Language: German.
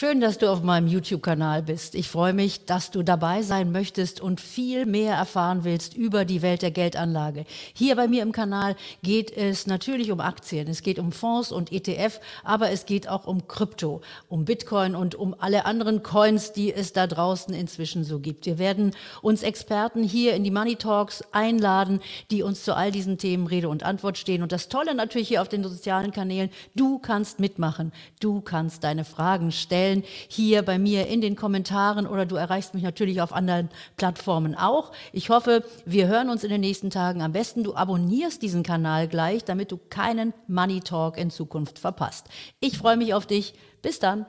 Schön, dass du auf meinem YouTube-Kanal bist. Ich freue mich, dass du dabei sein möchtest und viel mehr erfahren willst über die Welt der Geldanlage. Hier bei mir im Kanal geht es natürlich um Aktien, es geht um Fonds und ETF, aber es geht auch um Krypto, um Bitcoin und um alle anderen Coins, die es da draußen inzwischen so gibt. Wir werden uns Experten hier in die Money Talks einladen, die uns zu all diesen Themen Rede und Antwort stehen. Und das Tolle natürlich hier auf den sozialen Kanälen, du kannst mitmachen, du kannst deine Fragen stellen stellen, hier bei mir in den Kommentaren oder du erreichst mich natürlich auf anderen Plattformen auch. Ich hoffe, wir hören uns in den nächsten Tagen. Am besten du abonnierst diesen Kanal gleich, damit du keinen Money Talk in Zukunft verpasst. Ich freue mich auf dich. Bis dann.